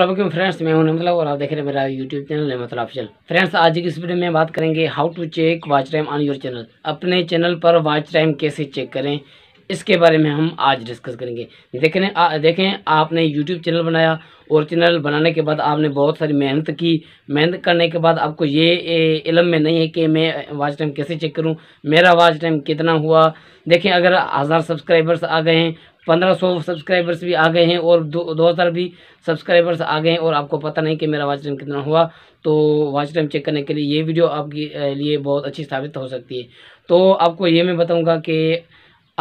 Aslam friends मैं हूं मतलब और आप देख रहे हैं मेरा यूट्यूब चैनल है मतलब ऑफिशियल फ्रेंड्स आज की इस वीडियो में बात करेंगे how to check watch time on your channel अपने चैनल पर वाच टाइम कैसे चेक करें इसके बारे में हम आज डिस्कस करेंगे देखें आ, देखें आपने यूट्यूब चैनल बनाया और चैनल बनाने के बाद आपने बहुत सारी मेहनत की मेहनत करने के बाद आपको ये इलम में नहीं है कि मैं वाच टाइम कैसे चेक करूँ मेरा वाच टाइम कितना हुआ देखें अगर हज़ार सब्सक्राइबर्स आ गए हैं पंद्रह सौ सब्सक्राइबर्स भी आ गए हैं और दो दो हज़ार भी सब्सक्राइबर्स आ गए हैं और आपको पता नहीं कि मेरा वॉच टाइम कितना हुआ तो वॉच टाइम चेक करने के लिए ये वीडियो आपके लिए बहुत अच्छी साबित हो सकती है तो आपको ये मैं बताऊँगा कि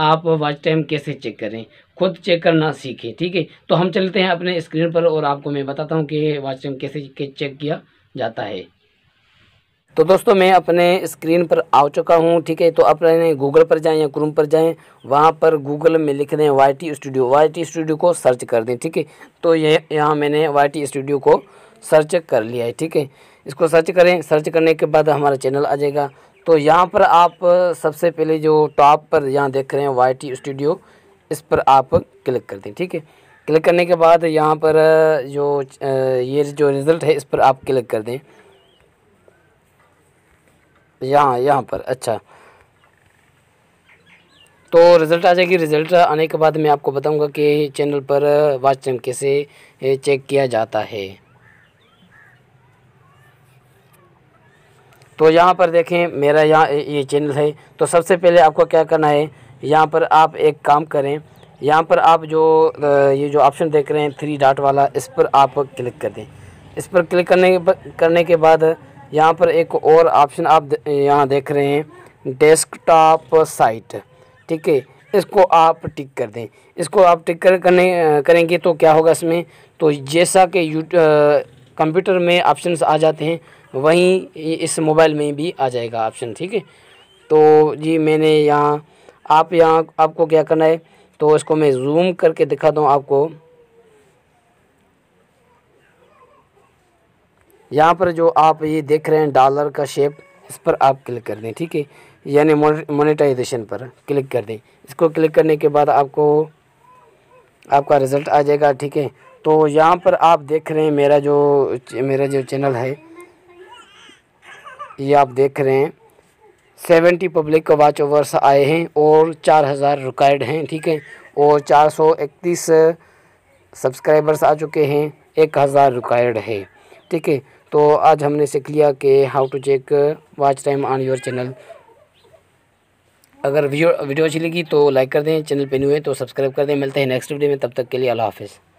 आप वॉच टाइम कैसे चेक करें खुद चेक करना सीखें ठीक है तो हम चलते हैं अपने स्क्रीन पर और आपको मैं बताता हूँ कि वॉच टाइम कैसे चेक किया जाता है तो दोस्तों मैं अपने स्क्रीन पर आ चुका हूँ ठीक है तो अपने गूगल पर जाएं या क्रूम पर जाएं वहाँ पर गूगल में लिख दें Y T studio Y T studio को सर्च कर दें ठीक है तो ये यह, यहाँ मैंने वाई टी स्टूडियो को सर्च कर लिया है ठीक है इसको सर्च करें सर्च करने के बाद हमारा चैनल आ जाएगा तो यहाँ पर आप सबसे पहले जो टॉप पर यहाँ देख रहे हैं वाई टी स्टूडियो इस पर आप क्लिक कर दें ठीक है क्लिक करने के बाद यहाँ पर जो ये जो रिज़ल्ट है इस पर आप क्लिक कर दें यहाँ यहाँ पर अच्छा तो रिज़ल्ट आ जाएगी रिज़ल्ट आने के बाद मैं आपको बताऊंगा कि चैनल पर वाच टाइम कैसे चेक किया जाता है तो यहाँ पर देखें मेरा यहाँ ये चैनल है तो सबसे पहले आपको क्या करना है यहाँ पर आप एक काम करें यहाँ पर आप जो ये जो ऑप्शन देख रहे हैं थ्री डॉट वाला इस पर आप क्लिक कर दें इस पर क्लिक करने करने के बाद यहाँ पर एक और ऑप्शन आप यहाँ देख रहे हैं डेस्कटॉप साइट ठीक है इसको आप टिक कर दें इसको आप टिक कर करने करेंगे तो क्या होगा इसमें तो जैसा कि कंप्यूटर में ऑप्शन आ जाते हैं वहीं इस मोबाइल में भी आ जाएगा ऑप्शन ठीक है तो जी मैंने यहाँ आप यहाँ आपको क्या करना है तो इसको मैं जूम करके दिखा दूँ आपको यहाँ पर जो आप ये देख रहे हैं डॉलर का शेप इस पर आप क्लिक कर दें ठीक है यानी मोनेटाइजेशन पर क्लिक कर दें इसको क्लिक करने के बाद आपको आपका रिज़ल्ट आ जाएगा ठीक है तो यहाँ पर आप देख रहे हैं मेरा जो मेरा जो चैनल है ये आप देख रहे हैं सेवेंटी पब्लिक का वाच ओवर्स आए हैं और चार हज़ार रिकॉर्ड हैं ठीक है और चार सौ इकतीस सब्सक्राइबर्स आ चुके हैं एक हज़ार रिकॉर्ड है ठीक है तो आज हमने सीख लिया कि how to check watch time on your channel अगर वीडियो वीडियो अच्छी लगी तो लाइक कर दें चैनल पे न्यू है तो सब्सक्राइब कर दें मिलते हैं नेक्स्ट वीडियो में तब तक के लिए अल्लाह हाफिज़